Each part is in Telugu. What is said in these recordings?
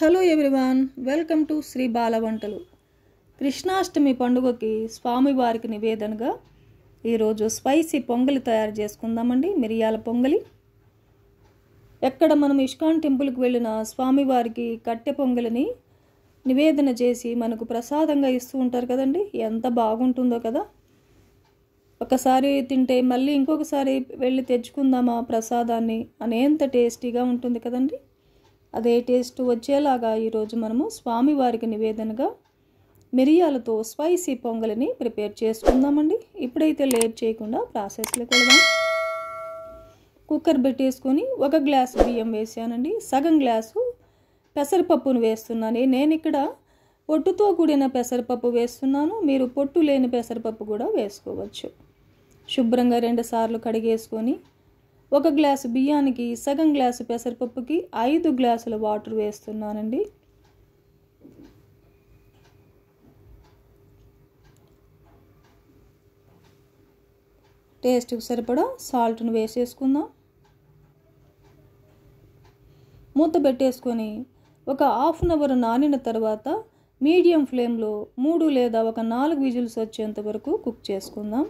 hello everyone welcome to Sri Bala వంటలు కృష్ణాష్టమి పండుగకి స్వామివారికి నివేదనగా ఈరోజు స్పైసీ పొంగలి తయారు చేసుకుందామండి మిరియాల పొంగలి ఎక్కడ మనం ఇష్కాన్ టెంపుల్కి వెళ్ళిన స్వామివారికి కట్టె పొంగలిని నివేదన చేసి మనకు ప్రసాదంగా ఇస్తూ ఉంటారు కదండి ఎంత బాగుంటుందో కదా ఒకసారి తింటే మళ్ళీ ఇంకొకసారి వెళ్ళి తెచ్చుకుందామా ప్రసాదాన్ని అనేంత టేస్టీగా ఉంటుంది కదండి అదే టేస్ట్ వచ్చేలాగా ఈరోజు మనము స్వామివారికి నివేదనగా మిరియాలతో స్పైసీ పొంగలిని ప్రిపేర్ చేసుకుందామండి ఇప్పుడైతే లేట్ చేయకుండా ప్రాసెస్లోకి వెళ్దాం కుక్కర్ పెట్టేసుకొని ఒక గ్లాసు బియ్యం వేసానండి సగం గ్లాసు పెసరపప్పును వేస్తున్నాను నేను ఇక్కడ పొట్టుతో కూడిన పెసరపప్పు వేస్తున్నాను మీరు పొట్టు లేని పెసరపప్పు కూడా వేసుకోవచ్చు శుభ్రంగా రెండుసార్లు కడిగేసుకొని ఒక గ్లాసు బియ్యానికి సగం గ్లాసు పెసరపప్పుకి ఐదు గ్లాసుల వాటర్ వేస్తున్నానండి టేస్ట్కి సరిపడా సాల్ట్ను వేసేసుకుందాం మూత పెట్టేసుకొని ఒక హాఫ్ అన్ అవర్ నానిన తర్వాత మీడియం ఫ్లేమ్లో మూడు లేదా ఒక నాలుగు విజిల్స్ వచ్చేంత వరకు కుక్ చేసుకుందాం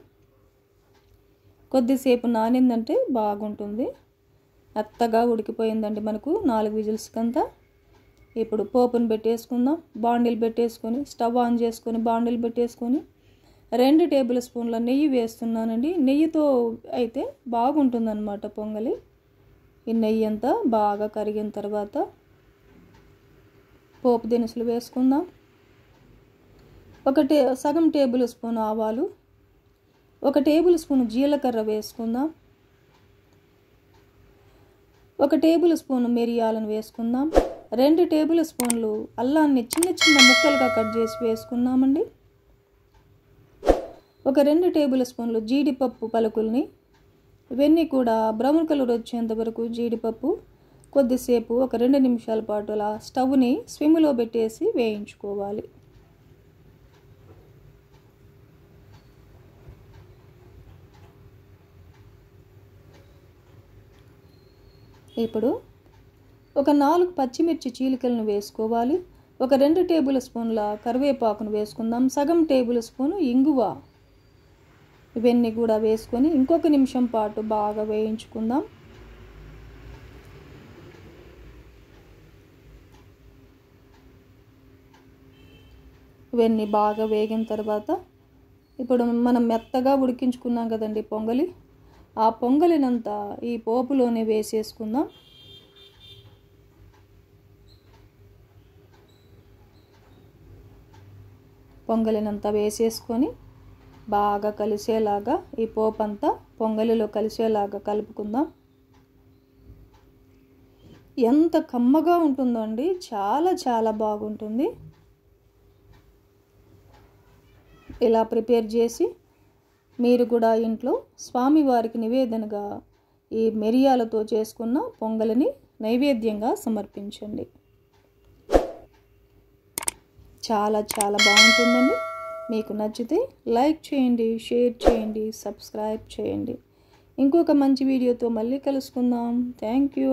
కొద్దిసేపు నానిందంటే బాగుంటుంది అత్తగా ఉడికిపోయిందండి మనకు నాలుగు విజిల్స్ కింద ఇప్పుడు పోపును పెట్టేసుకుందాం బాండిల్ పెట్టేసుకొని స్టవ్ ఆన్ చేసుకొని బాండిల్ పెట్టేసుకొని రెండు టేబుల్ స్పూన్ల నెయ్యి వేస్తున్నానండి నెయ్యితో అయితే బాగుంటుందన్నమాట పొంగలి ఈ నెయ్యి అంతా బాగా కరిగిన తర్వాత పోపు దినుసులు వేసుకుందాం ఒక సగం టేబుల్ స్పూన్ ఆవాలు ఒక టేబుల్ స్పూన్ జీలకర్ర వేసుకుందాం ఒక టేబుల్ స్పూన్ మిరియాలను వేసుకుందాం రెండు టేబుల్ స్పూన్లు అల్లాన్ని చిన్న చిన్న ముక్కలుగా కట్ చేసి వేసుకుందామండి ఒక రెండు టేబుల్ స్పూన్లు జీడిపప్పు పలుకుల్ని ఇవన్నీ కూడా బ్రౌన్ కలర్ వచ్చేంత వరకు జీడిపప్పు కొద్దిసేపు ఒక రెండు నిమిషాల పాటు అలా స్టవ్ని స్విమ్లో పెట్టేసి వేయించుకోవాలి ఇప్పుడు ఒక నాలుగు పచ్చిమిర్చి చీలికలను వేసుకోవాలి ఒక రెండు టేబుల్ స్పూన్ల కరివేపాకును వేసుకుందాం సగం టేబుల్ స్పూను ఇంగువ ఇవన్నీ కూడా వేసుకొని ఇంకొక నిమిషం పాటు బాగా వేయించుకుందాం ఇవన్నీ బాగా వేగిన తర్వాత ఇప్పుడు మనం మెత్తగా ఉడికించుకున్నాం కదండి పొంగలి ఆ పొంగలినంతా ఈ పోపులోనే వేసేసుకుందాం పొంగలినంతా వేసేసుకొని బాగా కలిసేలాగా ఈ పోపు అంతా పొంగలిలో కలిసేలాగా కలుపుకుందాం ఎంత కమ్మగా ఉంటుందండి చాలా చాలా బాగుంటుంది ఇలా ప్రిపేర్ చేసి మీరు కూడా ఇంట్లో స్వామివారికి నివేదనగా ఈ మిరియాలతో చేసుకున్న పొంగలిని నైవేద్యంగా సమర్పించండి చాలా చాలా బాగుంటుందండి మీకు నచ్చితే లైక్ చేయండి షేర్ చేయండి సబ్స్క్రైబ్ చేయండి ఇంకొక మంచి వీడియోతో మళ్ళీ కలుసుకుందాం థ్యాంక్ యూ